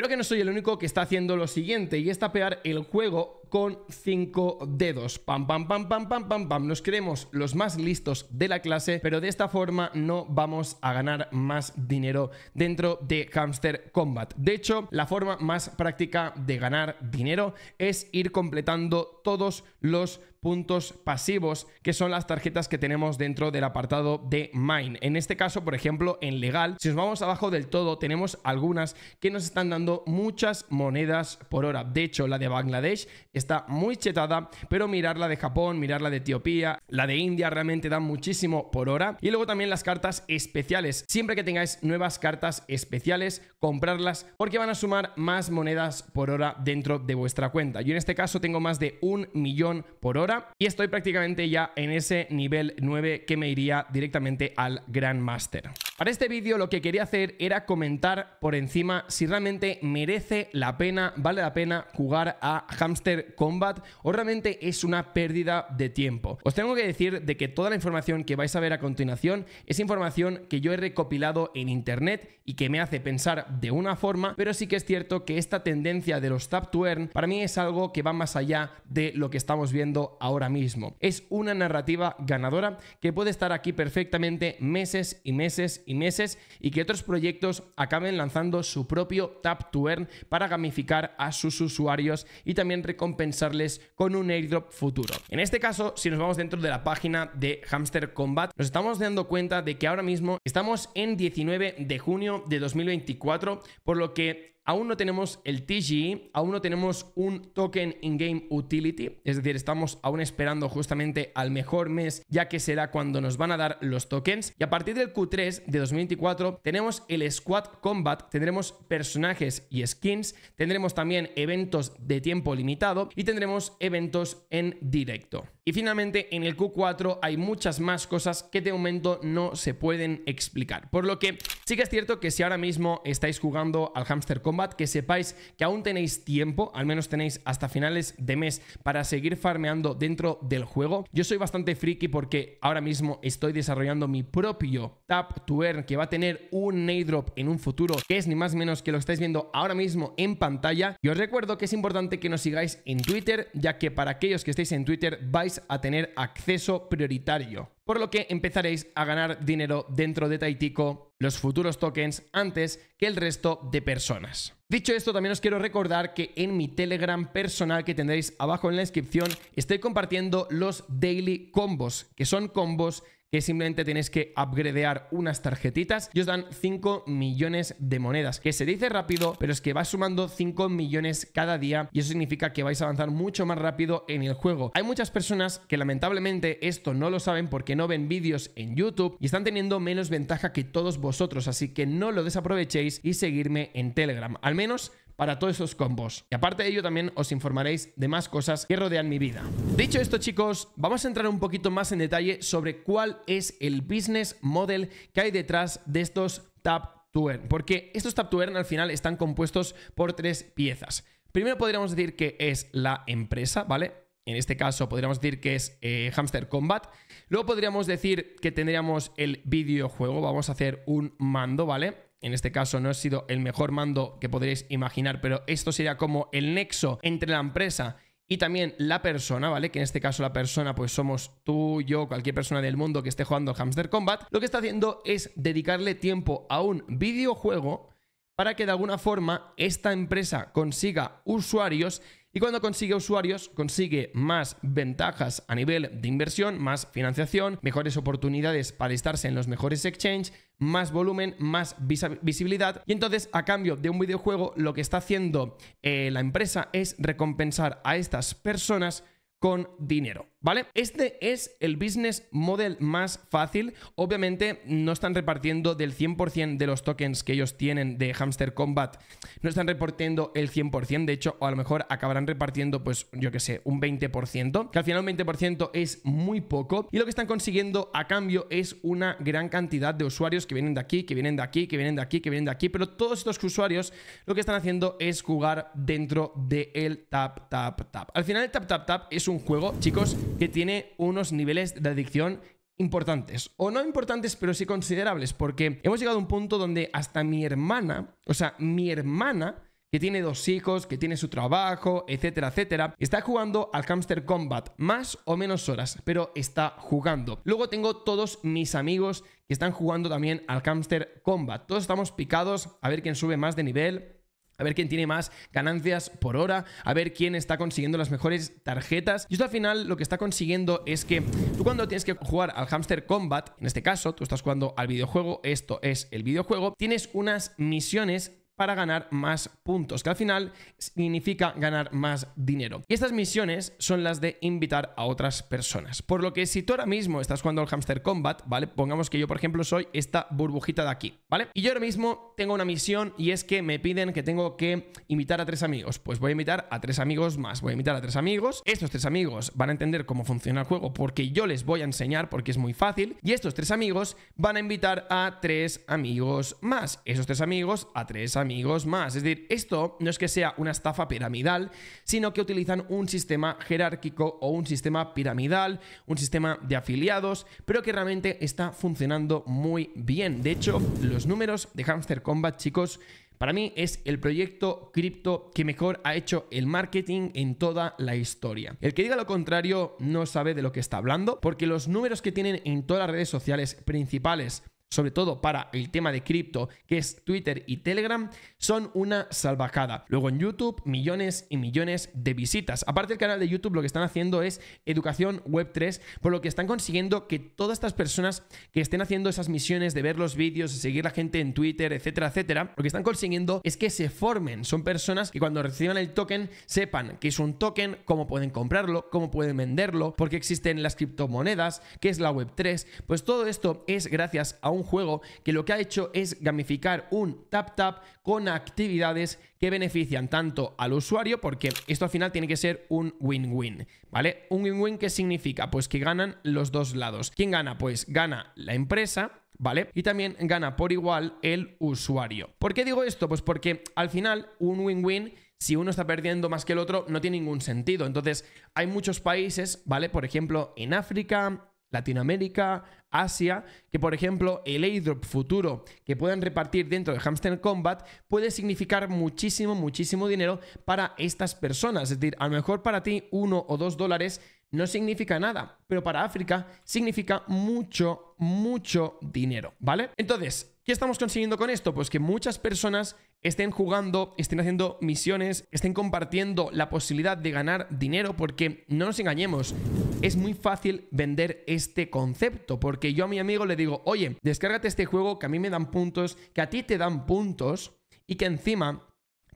Creo que no soy el único que está haciendo lo siguiente y es tapear el juego con cinco dedos. Pam, pam, pam, pam, pam, pam, pam. Nos creemos los más listos de la clase, pero de esta forma no vamos a ganar más dinero dentro de Hamster Combat. De hecho, la forma más práctica de ganar dinero es ir completando todos los puntos pasivos, que son las tarjetas que tenemos dentro del apartado de Mine. En este caso, por ejemplo, en legal, si nos vamos abajo del todo, tenemos algunas que nos están dando muchas monedas por hora. De hecho, la de Bangladesh está muy chetada, pero mirar la de Japón, mirar la de Etiopía, la de India realmente da muchísimo por hora. Y luego también las cartas especiales. Siempre que tengáis nuevas cartas especiales, comprarlas porque van a sumar más monedas por hora dentro de vuestra cuenta. Yo en este caso tengo más de un millón por hora y estoy prácticamente ya en ese nivel 9 que me iría directamente al Grandmaster. Para este vídeo lo que quería hacer era comentar por encima si realmente merece la pena, vale la pena jugar a Hamster combat o realmente es una pérdida de tiempo. Os tengo que decir de que toda la información que vais a ver a continuación es información que yo he recopilado en internet y que me hace pensar de una forma, pero sí que es cierto que esta tendencia de los tap to earn para mí es algo que va más allá de lo que estamos viendo ahora mismo. Es una narrativa ganadora que puede estar aquí perfectamente meses y meses y meses y que otros proyectos acaben lanzando su propio tap to earn para gamificar a sus usuarios y también recompensar pensarles con un airdrop futuro. En este caso, si nos vamos dentro de la página de Hamster Combat, nos estamos dando cuenta de que ahora mismo estamos en 19 de junio de 2024, por lo que aún no tenemos el TGE, aún no tenemos un token in-game utility, es decir, estamos aún esperando justamente al mejor mes, ya que será cuando nos van a dar los tokens. Y a partir del Q3 de 2024 tenemos el Squad Combat, tendremos personajes y skins, tendremos también eventos de tiempo limitado y tendremos eventos en directo. Y finalmente en el Q4 hay muchas más cosas que de momento no se pueden explicar. Por lo que sí que es cierto que si ahora mismo estáis jugando al Hamster Combat, que sepáis que aún tenéis tiempo, al menos tenéis hasta finales de mes para seguir farmeando dentro del juego. Yo soy bastante friki porque ahora mismo estoy desarrollando mi propio Tap to Earn que va a tener un airdrop en un futuro, que es ni más menos que lo estáis viendo ahora mismo en pantalla. Y os recuerdo que es importante que nos sigáis en Twitter, ya que para aquellos que estéis en Twitter vais a tener acceso prioritario por lo que empezaréis a ganar dinero dentro de Taitico, los futuros tokens, antes que el resto de personas. Dicho esto, también os quiero recordar que en mi Telegram personal que tendréis abajo en la descripción, estoy compartiendo los daily combos, que son combos que simplemente tenéis que upgradear unas tarjetitas y os dan 5 millones de monedas, que se dice rápido, pero es que va sumando 5 millones cada día y eso significa que vais a avanzar mucho más rápido en el juego. Hay muchas personas que lamentablemente esto no lo saben porque no ven vídeos en YouTube y están teniendo menos ventaja que todos vosotros, así que no lo desaprovechéis y seguirme en Telegram. Al menos para todos esos combos. Y aparte de ello también os informaréis de más cosas que rodean mi vida. Dicho esto chicos, vamos a entrar un poquito más en detalle sobre cuál es el business model que hay detrás de estos Tap to porque estos Tap to al final están compuestos por tres piezas. Primero podríamos decir que es la empresa, ¿vale? En este caso podríamos decir que es eh, Hamster Combat. Luego podríamos decir que tendríamos el videojuego. Vamos a hacer un mando, ¿vale? en este caso no ha sido el mejor mando que podréis imaginar, pero esto sería como el nexo entre la empresa y también la persona, ¿vale? Que en este caso la persona pues somos tú, yo, cualquier persona del mundo que esté jugando Hamster Combat, lo que está haciendo es dedicarle tiempo a un videojuego para que de alguna forma esta empresa consiga usuarios y cuando consigue usuarios consigue más ventajas a nivel de inversión, más financiación, mejores oportunidades para estarse en los mejores exchanges, más volumen, más visibilidad. Y entonces, a cambio de un videojuego, lo que está haciendo eh, la empresa es recompensar a estas personas con dinero. ¿Vale? Este es el business model más fácil. Obviamente no están repartiendo del 100% de los tokens que ellos tienen de Hamster Combat, no están repartiendo el 100%, de hecho, o a lo mejor acabarán repartiendo, pues yo que sé, un 20%, que al final un 20% es muy poco. Y lo que están consiguiendo a cambio es una gran cantidad de usuarios que vienen de aquí, que vienen de aquí, que vienen de aquí, que vienen de aquí, pero todos estos usuarios lo que están haciendo es jugar dentro del el tap, tap, tap. Al final el tap, tap, tap es un juego, chicos, que tiene unos niveles de adicción importantes, o no importantes, pero sí considerables, porque hemos llegado a un punto donde hasta mi hermana, o sea, mi hermana que tiene dos hijos, que tiene su trabajo, etcétera, etcétera, está jugando al Hamster Combat más o menos horas, pero está jugando. Luego tengo todos mis amigos que están jugando también al Hamster Combat. Todos estamos picados a ver quién sube más de nivel, a ver quién tiene más ganancias por hora, a ver quién está consiguiendo las mejores tarjetas. Y esto al final lo que está consiguiendo es que tú cuando tienes que jugar al Hamster Combat, en este caso tú estás jugando al videojuego, esto es el videojuego, tienes unas misiones para ganar más puntos, que al final significa ganar más dinero. Y estas misiones son las de invitar a otras personas. Por lo que si tú ahora mismo estás jugando al Hamster Combat, ¿vale? Pongamos que yo, por ejemplo, soy esta burbujita de aquí, ¿vale? Y yo ahora mismo tengo una misión y es que me piden que tengo que invitar a tres amigos. Pues voy a invitar a tres amigos más, voy a invitar a tres amigos. Estos tres amigos van a entender cómo funciona el juego porque yo les voy a enseñar porque es muy fácil. Y estos tres amigos van a invitar a tres amigos más. Esos tres amigos a tres amigos más. Es decir, esto no es que sea una estafa piramidal, sino que utilizan un sistema jerárquico o un sistema piramidal, un sistema de afiliados, pero que realmente está funcionando muy bien. De hecho, los números de Hamster Combat, chicos, para mí es el proyecto cripto que mejor ha hecho el marketing en toda la historia. El que diga lo contrario no sabe de lo que está hablando, porque los números que tienen en todas las redes sociales principales sobre todo para el tema de cripto, que es Twitter y Telegram, son una salvajada. Luego en YouTube, millones y millones de visitas. Aparte del canal de YouTube, lo que están haciendo es educación web 3, por lo que están consiguiendo que todas estas personas que estén haciendo esas misiones de ver los vídeos, de seguir la gente en Twitter, etcétera, etcétera, lo que están consiguiendo es que se formen. Son personas que cuando reciban el token sepan que es un token, cómo pueden comprarlo, cómo pueden venderlo, porque existen las criptomonedas, que es la web 3. Pues todo esto es gracias a un juego que lo que ha hecho es gamificar un tap-tap con actividades que benefician tanto al usuario, porque esto al final tiene que ser un win-win, ¿vale? Un win-win, ¿qué significa? Pues que ganan los dos lados. ¿Quién gana? Pues gana la empresa, ¿vale? Y también gana por igual el usuario. ¿Por qué digo esto? Pues porque al final un win-win si uno está perdiendo más que el otro, no tiene ningún sentido. Entonces, hay muchos países, ¿vale? Por ejemplo, en África, Latinoamérica, Asia, que por ejemplo el airdrop futuro que puedan repartir dentro de Hamster Combat puede significar muchísimo, muchísimo dinero para estas personas. Es decir, a lo mejor para ti uno o dos dólares no significa nada, pero para África significa mucho, mucho dinero, ¿vale? Entonces, estamos consiguiendo con esto? Pues que muchas personas estén jugando, estén haciendo misiones, estén compartiendo la posibilidad de ganar dinero, porque no nos engañemos, es muy fácil vender este concepto, porque yo a mi amigo le digo, oye, descárgate este juego que a mí me dan puntos, que a ti te dan puntos y que encima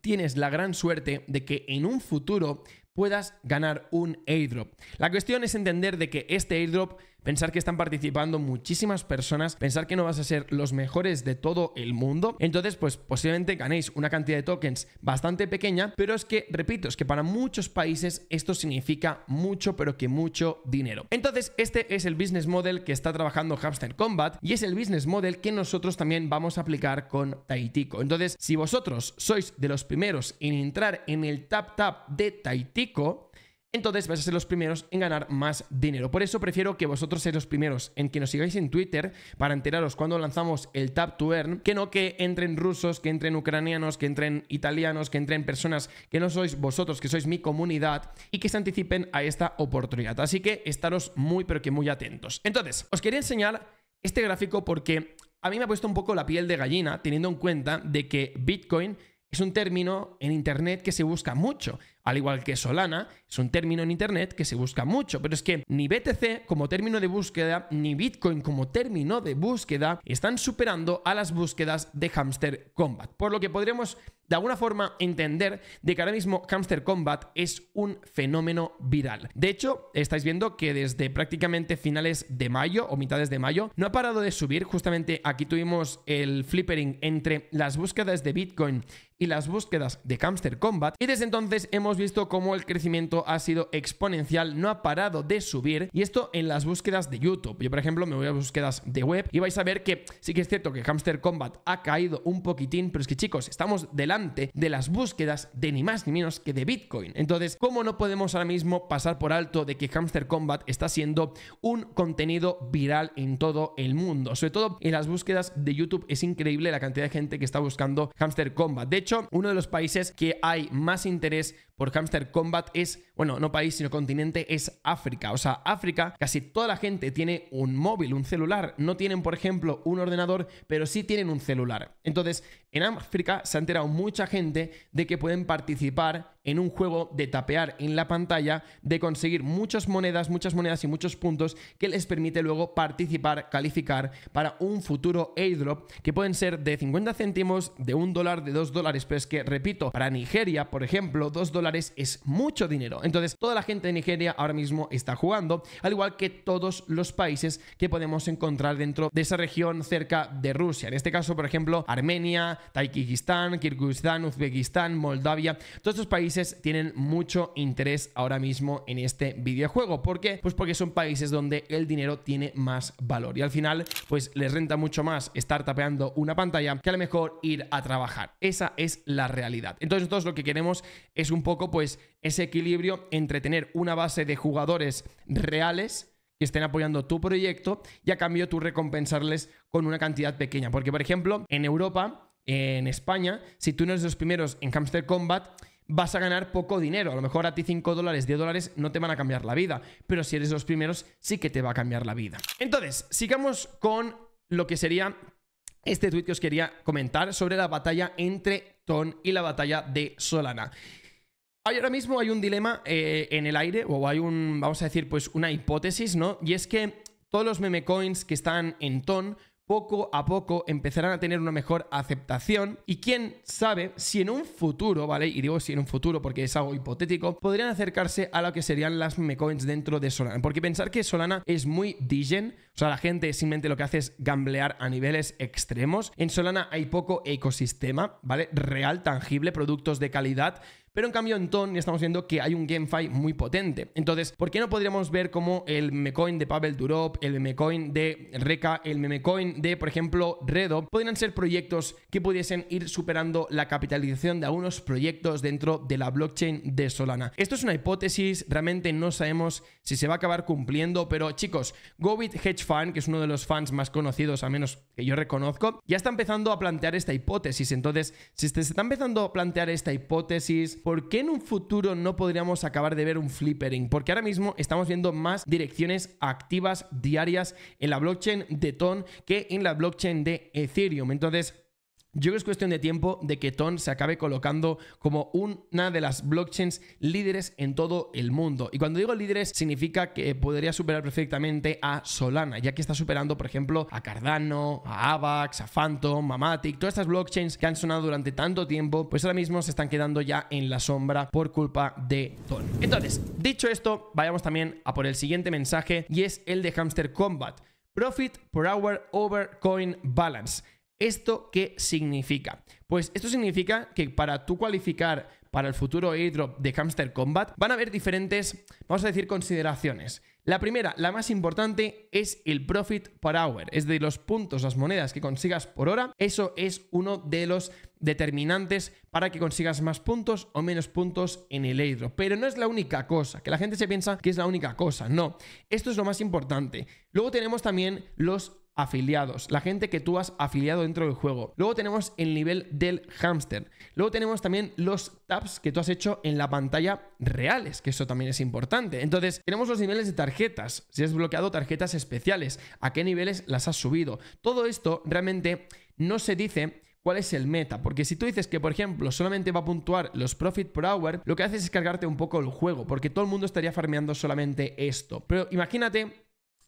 tienes la gran suerte de que en un futuro puedas ganar un airdrop. La cuestión es entender de que este airdrop pensar que están participando muchísimas personas, pensar que no vas a ser los mejores de todo el mundo. Entonces, pues posiblemente ganéis una cantidad de tokens bastante pequeña, pero es que, repito, es que para muchos países esto significa mucho, pero que mucho dinero. Entonces, este es el business model que está trabajando Hamster Combat y es el business model que nosotros también vamos a aplicar con Taitico. Entonces, si vosotros sois de los primeros en entrar en el tap tap de Taitico, entonces vais a ser los primeros en ganar más dinero. Por eso prefiero que vosotros seáis los primeros en que nos sigáis en Twitter para enteraros cuando lanzamos el Tap to Earn, que no que entren rusos, que entren ucranianos, que entren italianos, que entren personas que no sois vosotros, que sois mi comunidad y que se anticipen a esta oportunidad. Así que estaros muy pero que muy atentos. Entonces, os quería enseñar este gráfico porque a mí me ha puesto un poco la piel de gallina teniendo en cuenta de que Bitcoin es un término en Internet que se busca mucho al igual que Solana, es un término en Internet que se busca mucho, pero es que ni BTC como término de búsqueda, ni Bitcoin como término de búsqueda, están superando a las búsquedas de Hamster Combat, por lo que podremos de alguna forma entender de que ahora mismo Hamster Combat es un fenómeno viral. De hecho, estáis viendo que desde prácticamente finales de mayo o mitades de mayo no ha parado de subir. Justamente aquí tuvimos el flippering entre las búsquedas de Bitcoin y las búsquedas de Hamster Combat y desde entonces hemos visto cómo el crecimiento ha sido exponencial, no ha parado de subir y esto en las búsquedas de YouTube. Yo, por ejemplo, me voy a búsquedas de web y vais a ver que sí que es cierto que Hamster Combat ha caído un poquitín, pero es que chicos, estamos delante de las búsquedas de ni más ni menos que de Bitcoin. Entonces, ¿cómo no podemos ahora mismo pasar por alto de que Hamster Combat está siendo un contenido viral en todo el mundo? Sobre todo en las búsquedas de YouTube es increíble la cantidad de gente que está buscando Hamster Combat. De hecho, uno de los países que hay más interés por Hamster Combat es, bueno, no país, sino continente, es África. O sea, África, casi toda la gente tiene un móvil, un celular. No tienen, por ejemplo, un ordenador, pero sí tienen un celular. Entonces, en África se ha enterado mucha gente de que pueden participar en un juego de tapear en la pantalla, de conseguir muchas monedas, muchas monedas y muchos puntos que les permite luego participar, calificar para un futuro airdrop que pueden ser de 50 céntimos, de un dólar, de dos dólares. Pero es que, repito, para Nigeria, por ejemplo, dos dólares es mucho dinero. Entonces, toda la gente de Nigeria ahora mismo está jugando, al igual que todos los países que podemos encontrar dentro de esa región cerca de Rusia. En este caso, por ejemplo, Armenia, Tayikistán, Kirguistán, Uzbekistán, Moldavia. Todos estos países tienen mucho interés ahora mismo en este videojuego. ¿Por qué? Pues porque son países donde el dinero tiene más valor y al final pues les renta mucho más estar tapeando una pantalla que a lo mejor ir a trabajar. Esa es la realidad. Entonces nosotros lo que queremos es un poco pues ese equilibrio entre tener una base de jugadores reales que estén apoyando tu proyecto y a cambio tú recompensarles con una cantidad pequeña. Porque por ejemplo en Europa en España, si tú no eres de los primeros en Hamster Combat, vas a ganar poco dinero. A lo mejor a ti 5 dólares, 10 dólares no te van a cambiar la vida, pero si eres de los primeros sí que te va a cambiar la vida. Entonces, sigamos con lo que sería este tweet que os quería comentar sobre la batalla entre Ton y la batalla de Solana. Ahora mismo hay un dilema eh, en el aire, o hay un, vamos a decir, pues una hipótesis, ¿no? Y es que todos los meme coins que están en Ton poco a poco empezarán a tener una mejor aceptación y quién sabe si en un futuro, ¿vale? Y digo si en un futuro porque es algo hipotético, podrían acercarse a lo que serían las mecoins dentro de Solana. Porque pensar que Solana es muy digen o sea, la gente simplemente lo que hace es gamblear a niveles extremos. En Solana hay poco ecosistema, ¿vale? Real, tangible, productos de calidad. Pero en cambio en Ton estamos viendo que hay un GameFi muy potente. Entonces, ¿por qué no podríamos ver como el memecoin de Pavel Durop, el memecoin de Reca, el memecoin de, por ejemplo, Redo, podrían ser proyectos que pudiesen ir superando la capitalización de algunos proyectos dentro de la blockchain de Solana? Esto es una hipótesis, realmente no sabemos si se va a acabar cumpliendo, pero chicos, GoBit Hedge Fan, que es uno de los fans más conocidos, a menos que yo reconozco, ya está empezando a plantear esta hipótesis. Entonces, si se está empezando a plantear esta hipótesis, ¿por qué en un futuro no podríamos acabar de ver un flippering? Porque ahora mismo estamos viendo más direcciones activas diarias en la blockchain de Ton que en la blockchain de Ethereum. Entonces, yo creo que es cuestión de tiempo de que Ton se acabe colocando como una de las blockchains líderes en todo el mundo. Y cuando digo líderes, significa que podría superar perfectamente a Solana, ya que está superando, por ejemplo, a Cardano, a Avax, a Phantom, a Matic, todas estas blockchains que han sonado durante tanto tiempo, pues ahora mismo se están quedando ya en la sombra por culpa de Ton. Entonces, dicho esto, vayamos también a por el siguiente mensaje y es el de Hamster Combat. Profit per hour over coin balance. ¿Esto qué significa? Pues esto significa que para tú cualificar para el futuro airdrop de Hamster Combat van a haber diferentes, vamos a decir, consideraciones. La primera, la más importante, es el profit per hour, es de los puntos, las monedas que consigas por hora. Eso es uno de los determinantes para que consigas más puntos o menos puntos en el airdrop. Pero no es la única cosa, que la gente se piensa que es la única cosa, no. Esto es lo más importante. Luego tenemos también los afiliados, la gente que tú has afiliado dentro del juego. Luego tenemos el nivel del hamster, Luego tenemos también los tabs que tú has hecho en la pantalla reales, que eso también es importante. Entonces, tenemos los niveles de tarjetas, si has bloqueado tarjetas especiales, a qué niveles las has subido. Todo esto realmente no se dice cuál es el meta. Porque si tú dices que, por ejemplo, solamente va a puntuar los profit per hour, lo que haces es cargarte un poco el juego, porque todo el mundo estaría farmeando solamente esto. Pero imagínate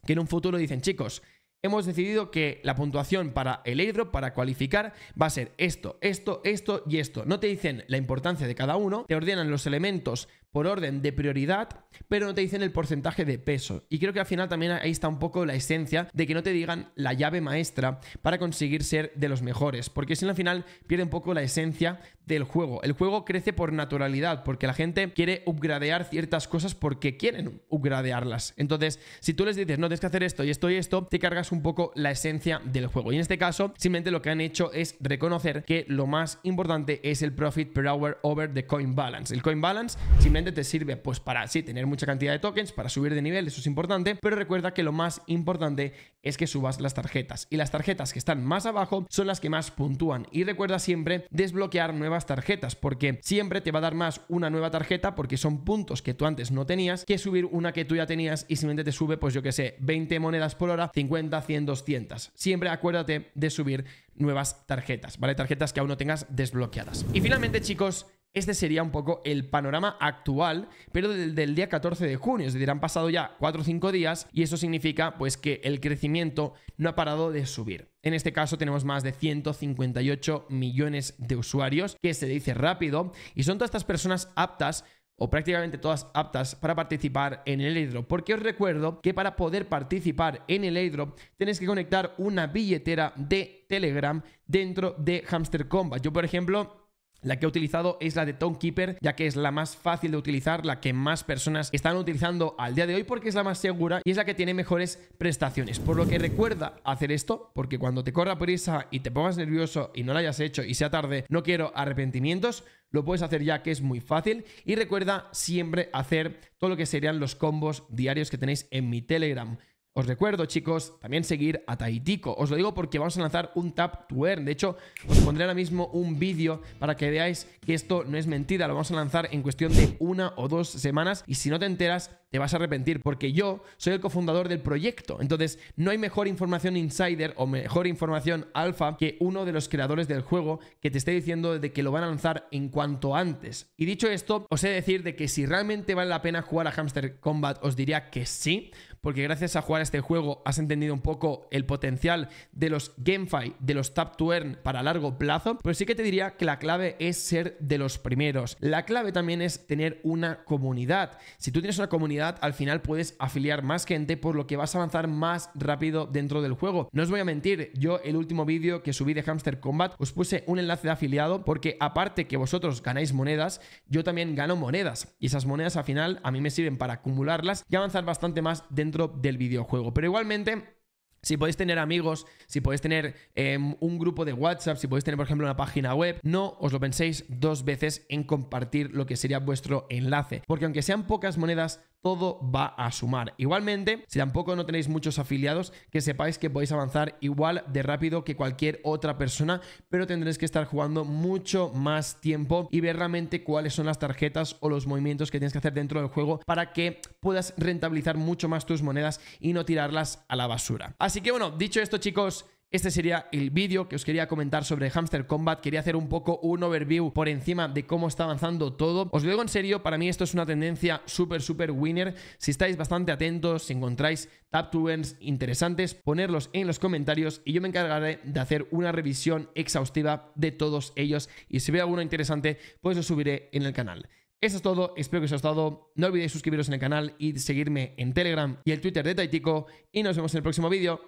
que en un futuro dicen, chicos, hemos decidido que la puntuación para el airdrop, para cualificar, va a ser esto, esto, esto y esto. No te dicen la importancia de cada uno, te ordenan los elementos por orden de prioridad, pero no te dicen el porcentaje de peso. Y creo que al final también ahí está un poco la esencia de que no te digan la llave maestra para conseguir ser de los mejores, porque si no al final pierde un poco la esencia del juego. El juego crece por naturalidad, porque la gente quiere upgradear ciertas cosas porque quieren upgradearlas. Entonces, si tú les dices, no, tienes que hacer esto y esto y esto, te cargas un poco la esencia del juego. Y en este caso, simplemente lo que han hecho es reconocer que lo más importante es el profit per hour over the coin balance. El coin balance simplemente te sirve pues para, sí, tener mucha cantidad de tokens, para subir de nivel, eso es importante, pero recuerda que lo más importante es que subas las tarjetas. Y las tarjetas que están más abajo son las que más puntúan. Y recuerda siempre desbloquear nuevas tarjetas, porque siempre te va a dar más una nueva tarjeta, porque son puntos que tú antes no tenías, que subir una que tú ya tenías y simplemente te sube, pues yo que sé, 20 monedas por hora, 50, 100, 200. Siempre acuérdate de subir nuevas tarjetas, ¿vale? Tarjetas que aún no tengas desbloqueadas. Y finalmente, chicos, este sería un poco el panorama actual, pero del, día 14 de junio, es decir, han pasado ya 4 o 5 días y eso significa pues que el crecimiento no ha parado de subir. En este caso tenemos más de 158 millones de usuarios, que se dice rápido, y son todas estas personas aptas o prácticamente todas aptas para participar en el airdrop. Porque os recuerdo que para poder participar en el airdrop tenéis que conectar una billetera de Telegram dentro de Hamster Combat. Yo, por ejemplo, la que he utilizado es la de Keeper, ya que es la más fácil de utilizar, la que más personas están utilizando al día de hoy porque es la más segura y es la que tiene mejores prestaciones. Por lo que recuerda hacer esto, porque cuando te corra prisa y te pongas nervioso y no lo hayas hecho y sea tarde, no quiero arrepentimientos, lo puedes hacer ya que es muy fácil y recuerda siempre hacer todo lo que serían los combos diarios que tenéis en mi Telegram. Os recuerdo, chicos, también seguir a Taitico. Os lo digo porque vamos a lanzar un tap to earn. De hecho, os pondré ahora mismo un vídeo para que veáis que esto no es mentira. Lo vamos a lanzar en cuestión de una o dos semanas. Y si no te enteras, vas a arrepentir porque yo soy el cofundador del proyecto. Entonces, no hay mejor información insider o mejor información alfa que uno de los creadores del juego que te esté diciendo de que lo van a lanzar en cuanto antes. Y dicho esto, os he de decir de que si realmente vale la pena jugar a Hamster Combat, os diría que sí, porque gracias a jugar a este juego has entendido un poco el potencial de los GameFi, de los Tap to Earn para largo plazo, pero sí que te diría que la clave es ser de los primeros. La clave también es tener una comunidad. Si tú tienes una comunidad al final puedes afiliar más gente, por lo que vas a avanzar más rápido dentro del juego. No os voy a mentir, yo el último vídeo que subí de Hamster Combat os puse un enlace de afiliado porque aparte que vosotros ganáis monedas, yo también gano monedas y esas monedas al final a mí me sirven para acumularlas y avanzar bastante más dentro del videojuego. Pero igualmente si podéis tener amigos, si podéis tener em, un grupo de WhatsApp, si podéis tener, por ejemplo, una página web, no os lo penséis dos veces en compartir lo que sería vuestro enlace. Porque aunque sean pocas monedas, todo va a sumar. Igualmente, si tampoco no tenéis muchos afiliados, que sepáis que podéis avanzar igual de rápido que cualquier otra persona, pero tendréis que estar jugando mucho más tiempo y ver realmente cuáles son las tarjetas o los movimientos que tienes que hacer dentro del juego para que puedas rentabilizar mucho más tus monedas y no tirarlas a la basura. Así que bueno, dicho esto chicos, este sería el vídeo que os quería comentar sobre Hamster Combat. Quería hacer un poco un overview por encima de cómo está avanzando todo. Os lo digo en serio, para mí esto es una tendencia súper, súper winner. Si estáis bastante atentos, si encontráis tap to interesantes, ponerlos en los comentarios y yo me encargaré de hacer una revisión exhaustiva de todos ellos. Y si veo alguno interesante, pues lo subiré en el canal. Eso es todo, espero que os haya gustado. No olvidéis suscribiros en el canal y seguirme en Telegram y el Twitter de Taitico. Y nos vemos en el próximo vídeo.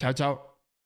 Chao, chao.